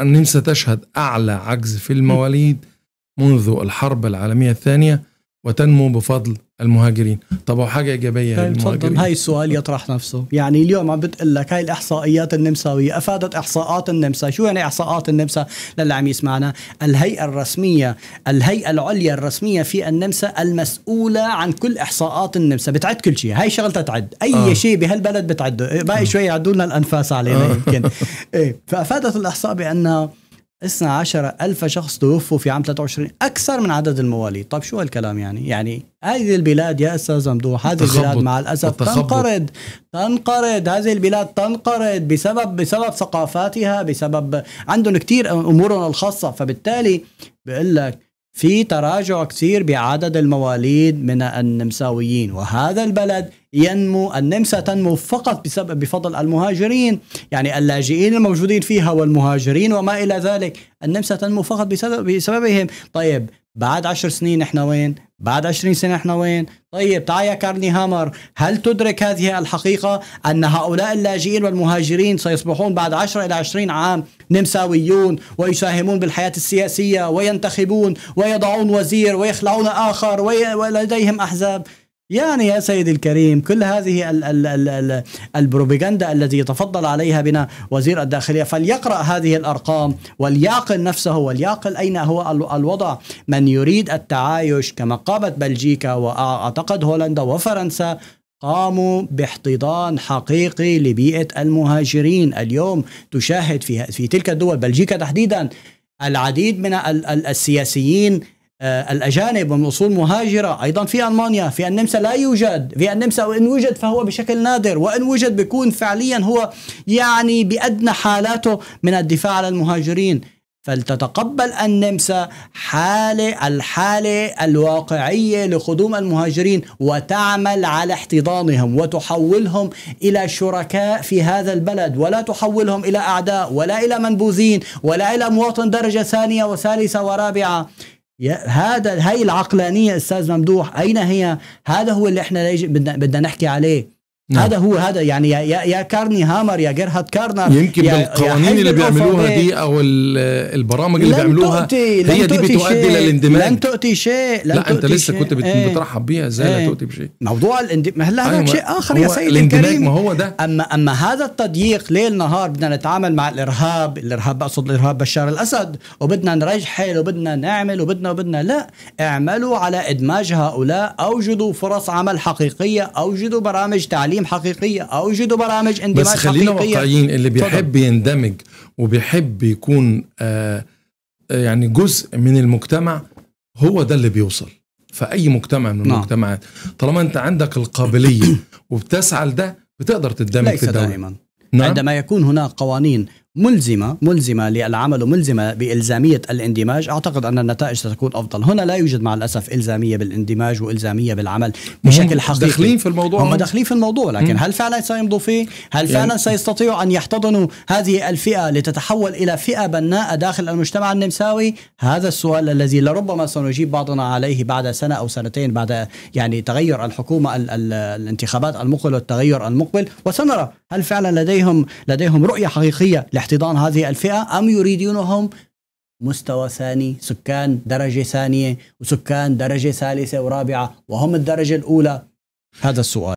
النمسا تشهد أعلى عجز في المواليد منذ الحرب العالمية الثانية وتنمو بفضل المهاجرين طب وحاجة حاجه ايجابيه للمهاجرين هاي السؤال يطرح نفسه يعني اليوم عم بتقول لك هاي الاحصائيات النمساويه افادت احصاءات النمسا شو يعني احصاءات النمسا للي عم يسمعنا الهيئه الرسميه الهيئه العليا الرسميه في النمسا المسؤوله عن كل احصاءات النمسا بتعد كل شيء هاي شغلتها تعد اي آه. شيء بهالبلد بتعده باقي آه. شوي يعدوا لنا الانفاس علينا آه. يمكن إيه فافادت الاحصاء بان عشر ألف شخص توفوا في عام 23 أكثر من عدد المواليد طيب شو هالكلام يعني يعني هذه البلاد يا أستاذ ممدوح هذه التخبط. البلاد مع الأسف التخبط. تنقرض تنقرض هذه البلاد تنقرض بسبب بسبب ثقافاتها بسبب عندهم كثير أمورهم الخاصة فبالتالي بقول لك في تراجع كثير بعدد المواليد من النمساويين وهذا البلد ينمو النمسا تنمو فقط بسبب بفضل المهاجرين يعني اللاجئين الموجودين فيها والمهاجرين وما إلى ذلك النمسا تنمو فقط بسبب بسببهم طيب بعد عشر سنين احنا وين بعد عشرين سنة احنا وين طيب تعال يا كارني هامر هل تدرك هذه الحقيقة أن هؤلاء اللاجئين والمهاجرين سيصبحون بعد عشر إلى عشرين عام نمساويون ويساهمون بالحياة السياسية وينتخبون ويضعون وزير ويخلعون آخر ولديهم أحزاب يعني يا سيدي الكريم كل هذه الـ الـ الـ الـ البروباغندا التي يتفضل عليها بنا وزير الداخلية فليقرأ هذه الأرقام وليعقل نفسه وليعقل أين هو الوضع من يريد التعايش كما قامت بلجيكا وأعتقد هولندا وفرنسا قاموا باحتضان حقيقي لبيئة المهاجرين اليوم تشاهد في, في تلك الدول بلجيكا تحديدا العديد من السياسيين آه، الأجانب ومن أصول مهاجرة أيضا في ألمانيا في النمسا لا يوجد في النمسا وإن وجد فهو بشكل نادر وإن وجد بيكون فعليا هو يعني بأدنى حالاته من الدفاع على المهاجرين فلتتقبل النمسا حالة الحالة الواقعية لقدوم المهاجرين وتعمل على احتضانهم وتحولهم إلى شركاء في هذا البلد ولا تحولهم إلى أعداء ولا إلى منبوذين ولا إلى مواطن درجة ثانية وثالثة ورابعة هذا هاي العقلانية أستاذ ممدوح أين هي هذا هو اللي إحنا بدنا, بدنا نحكي عليه نعم. هذا هو هذا يعني يا, يا كارني هامر يا جيرهارد كارنر يمكن بالقوانين اللي بيعملوها دي او البرامج اللي بيعملوها تؤتي هي دي بتؤدي للاندماج لن تؤتي شيء لن لا تؤتي انت لسه شيء. كنت إيه. بترحب بيها ازاي ايه. لا تؤتي بشيء موضوع الاندماج هلا هذا أيوة، شيء اخر يا سيدي الاندماج ما هو ده اما اما هذا التضييق ليل نهار بدنا نتعامل مع الارهاب الارهاب بقصد الارهاب بشار الاسد وبدنا نرجحل وبدنا نعمل وبدنا وبدنا لا اعملوا على ادماج هؤلاء اوجدوا فرص عمل حقيقيه اوجدوا برامج تعليم تعليم حقيقيه اوجدوا برامج اندماج بس خلينا واقعيين اللي بيحب يندمج وبيحب يكون آه،, آه يعني جزء من المجتمع هو ده اللي بيوصل فاي مجتمع من نعم. المجتمعات طالما انت عندك القابليه وبتسعى لده بتقدر تندمج في الدوله دائما نعم؟ عندما يكون هناك قوانين ملزمه ملزمه للعمل وملزمه بالزاميه الاندماج اعتقد ان النتائج ستكون افضل هنا لا يوجد مع الاسف الزاميه بالاندماج والزاميه بالعمل بشكل حقيقي داخلين في الموضوع هم داخلين في الموضوع لكن هل فعلا سيمضوا فيه هل فعلا يعني سيستطيعوا ان يحتضنوا هذه الفئه لتتحول الى فئه بناءه داخل المجتمع النمساوي هذا السؤال الذي لربما سنجيب بعضنا عليه بعد سنه او سنتين بعد يعني تغير الحكومه الـ الـ الانتخابات المقبل والتغير المقبل وسنرى هل فعلا لديهم لديهم رؤيه حقيقيه لاحتضان هذه الفئه ام يريدونهم مستوى ثاني سكان درجه ثانيه وسكان درجه ثالثه ورابعه وهم الدرجه الاولى هذا السؤال